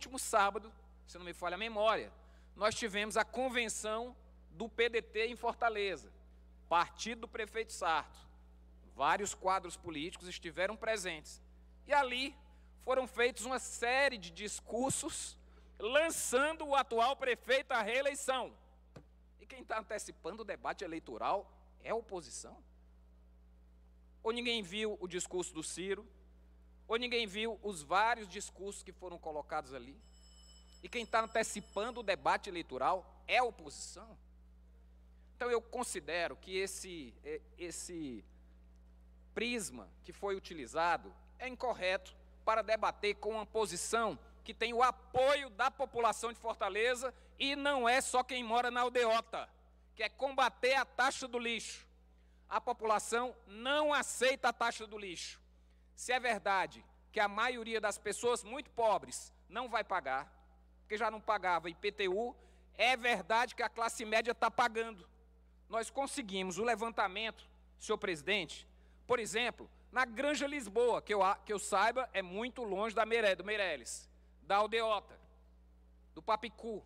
último sábado, se não me falha a memória, nós tivemos a convenção do PDT em Fortaleza, partido do prefeito Sarto. Vários quadros políticos estiveram presentes. E ali foram feitos uma série de discursos lançando o atual prefeito à reeleição. E quem está antecipando o debate eleitoral é a oposição? Ou ninguém viu o discurso do Ciro, ou ninguém viu os vários discursos que foram colocados ali? E quem está antecipando o debate eleitoral é a oposição? Então eu considero que esse, é, esse prisma que foi utilizado é incorreto para debater com uma posição que tem o apoio da população de Fortaleza e não é só quem mora na aldeota, que é combater a taxa do lixo. A população não aceita a taxa do lixo. Se é verdade que a maioria das pessoas muito pobres não vai pagar, porque já não pagava IPTU, é verdade que a classe média está pagando. Nós conseguimos o levantamento, senhor presidente, por exemplo, na Granja Lisboa, que eu, que eu saiba, é muito longe da Meire, do Meirelles, da Aldeota, do Papicu.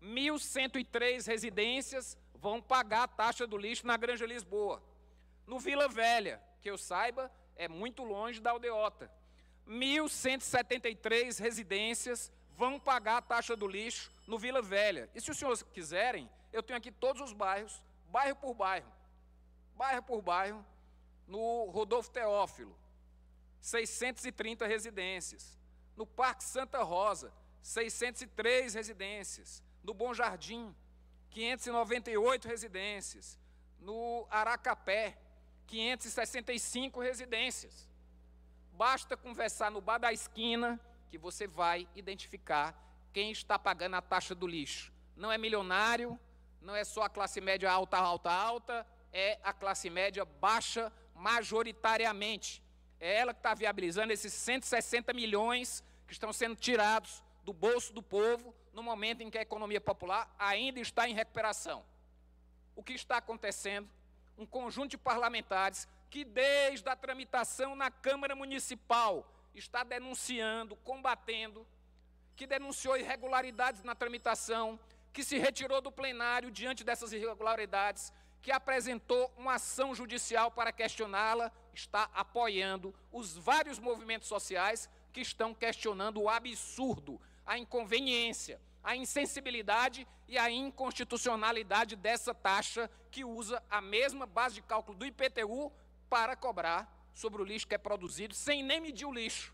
1.103 residências vão pagar a taxa do lixo na Granja Lisboa. No Vila Velha, que eu saiba, é muito longe da aldeota. 1.173 residências vão pagar a taxa do lixo no Vila Velha. E se os senhores quiserem, eu tenho aqui todos os bairros, bairro por bairro, bairro por bairro, no Rodolfo Teófilo, 630 residências. No Parque Santa Rosa, 603 residências. No Bom Jardim, 598 residências. No Aracapé, 565 residências. Basta conversar no bar da esquina que você vai identificar quem está pagando a taxa do lixo. Não é milionário, não é só a classe média alta, alta, alta, é a classe média baixa majoritariamente. É ela que está viabilizando esses 160 milhões que estão sendo tirados do bolso do povo no momento em que a economia popular ainda está em recuperação. O que está acontecendo um conjunto de parlamentares que, desde a tramitação na Câmara Municipal, está denunciando, combatendo, que denunciou irregularidades na tramitação, que se retirou do plenário diante dessas irregularidades, que apresentou uma ação judicial para questioná-la, está apoiando os vários movimentos sociais que estão questionando o absurdo, a inconveniência a insensibilidade e a inconstitucionalidade dessa taxa que usa a mesma base de cálculo do IPTU para cobrar sobre o lixo que é produzido sem nem medir o lixo.